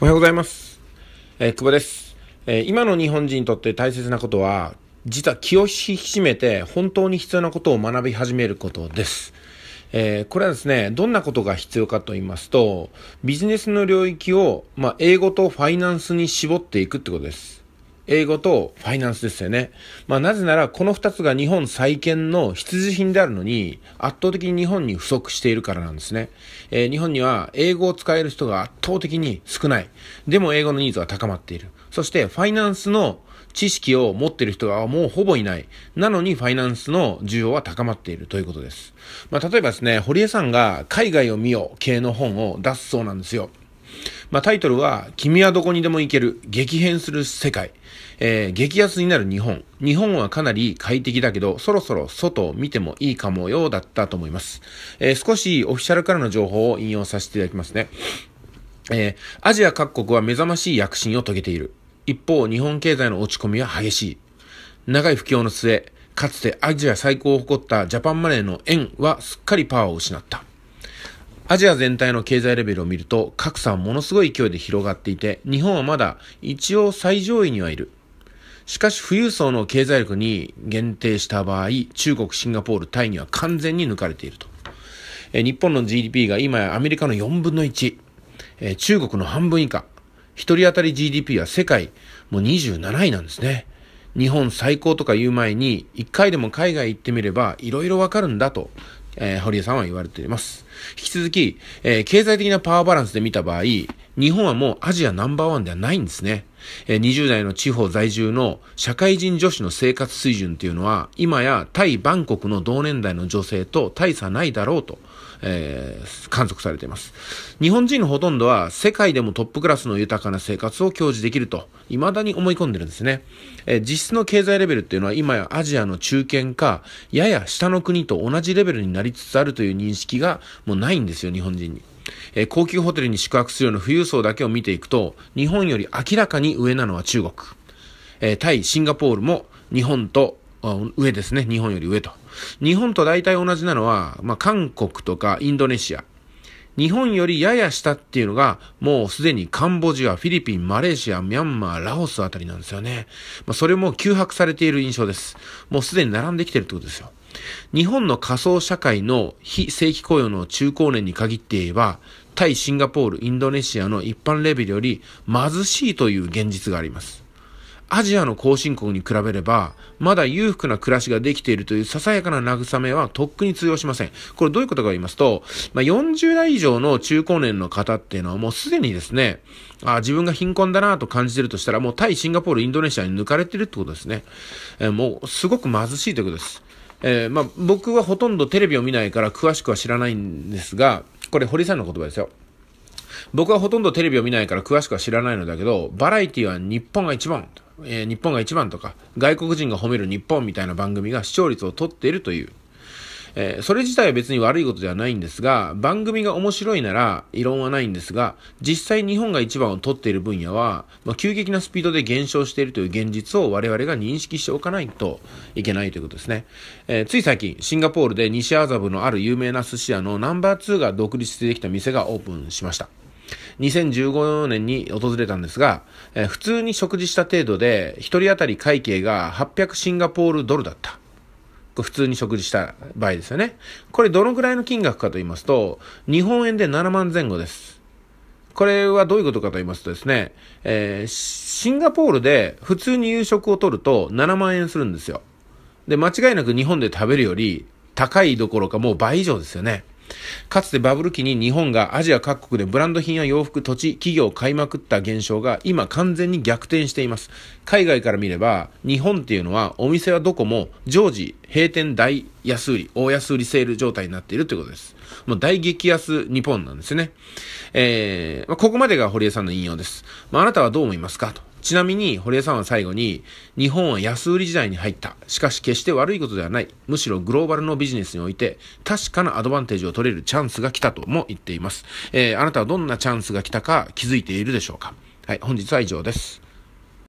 おはようございます。えー、久保です、えー、今の日本人にとって大切なことは、実は気を引き締めて本当に必要なことを学び始めることです。えー、これはですね、どんなことが必要かと言いますと、ビジネスの領域を、まあ、英語とファイナンスに絞っていくってことです。英語とファイナンスですよね。まあなぜならこの2つが日本再建の必需品であるのに圧倒的に日本に不足しているからなんですね。えー、日本には英語を使える人が圧倒的に少ない。でも英語のニーズは高まっている。そしてファイナンスの知識を持っている人がもうほぼいない。なのにファイナンスの需要は高まっているということです。まあ例えばですね、堀江さんが海外を見よう系の本を出すそうなんですよ。まあ、タイトルは、君はどこにでも行ける、激変する世界、えー、激安になる日本、日本はかなり快適だけど、そろそろ外を見てもいいかもよ、だったと思います。えー、少しオフィシャルからの情報を引用させていただきますね。えー、アジア各国は目覚ましい躍進を遂げている。一方、日本経済の落ち込みは激しい。長い不況の末、かつてアジア最高を誇ったジャパンマネーの円はすっかりパワーを失った。アジア全体の経済レベルを見ると、格差はものすごい勢いで広がっていて、日本はまだ一応最上位にはいる。しかし富裕層の経済力に限定した場合、中国、シンガポール、タイには完全に抜かれていると。え日本の GDP が今やアメリカの4分の1、え中国の半分以下、一人当たり GDP は世界もう27位なんですね。日本最高とか言う前に、一回でも海外行ってみれば、いろいろわかるんだと、えー、堀江さんは言われています。引き続き、えー、経済的なパワーバランスで見た場合、日本はもうアジアナンバーワンではないんですね。えー、20代の地方在住の社会人女子の生活水準っていうのは、今やタイ・バンコクの同年代の女性と大差ないだろうとえー、観測されています。日本人のほとんどは世界でもトップクラスの豊かな生活を享受できると、未だに思い込んでるんですね。えー、実質の経済レベルっていうのは今やアジアの中堅か、やや下の国と同じレベルになりつつあるという認識がもうないんですよ、日本人に。えー、高級ホテルに宿泊するような富裕層だけを見ていくと、日本より明らかに上なのは中国。えー、タイ、シンガポールも日本と上ですね。日本より上と。日本と大体同じなのは、まあ、韓国とかインドネシア。日本よりやや下っていうのが、もうすでにカンボジア、フィリピン、マレーシア、ミャンマー、ラオスあたりなんですよね。まあ、それも窮迫されている印象です。もうすでに並んできてるってことですよ。日本の仮想社会の非正規雇用の中高年に限って言えば、対シンガポール、インドネシアの一般レベルより貧しいという現実があります。アジアの後進国に比べれば、まだ裕福な暮らしができているというささやかな慰めはとっくに通用しません。これどういうことか言いますと、まあ、40代以上の中高年の方っていうのはもうすでにですね、あ自分が貧困だなと感じてるとしたら、もうタイ、シンガポール、インドネシアに抜かれてるってことですね。えー、もうすごく貧しいということです。えー、まあ、僕はほとんどテレビを見ないから詳しくは知らないんですが、これ堀さんの言葉ですよ。僕はほとんどテレビを見ないから詳しくは知らないのだけど、バラエティは日本が一番。えー、日本が一番とか、外国人が褒める日本みたいな番組が視聴率を取っているという。えー、それ自体は別に悪いことではないんですが、番組が面白いなら異論はないんですが、実際日本が一番を取っている分野は、まあ、急激なスピードで減少しているという現実を我々が認識しておかないといけないということですね。えー、つい最近、シンガポールで西麻布のある有名な寿司屋のナンバー2が独立してできた店がオープンしました。2015年に訪れたんですが、えー、普通に食事した程度で、1人当たり会計が800シンガポールドルだった。普通に食事した場合ですよね。これどのくらいの金額かと言いますと、日本円で7万前後です。これはどういうことかと言いますとですね、えー、シンガポールで普通に夕食をとると7万円するんですよ。で、間違いなく日本で食べるより高いどころかもう倍以上ですよね。かつてバブル期に日本がアジア各国でブランド品や洋服、土地、企業を買いまくった現象が今完全に逆転しています。海外から見れば、日本っていうのはお店はどこも常時閉店大安売り、大安売りセール状態になっているということです。もう大激安日本なんですね。えー、まここまでが堀江さんの引用です。まあ、あなたはどう思いますかと。ちなみに、堀江さんは最後に、日本は安売り時代に入った。しかし決して悪いことではない。むしろグローバルのビジネスにおいて、確かなアドバンテージを取れるチャンスが来たとも言っています。えー、あなたはどんなチャンスが来たか気づいているでしょうかはい、本日は以上です。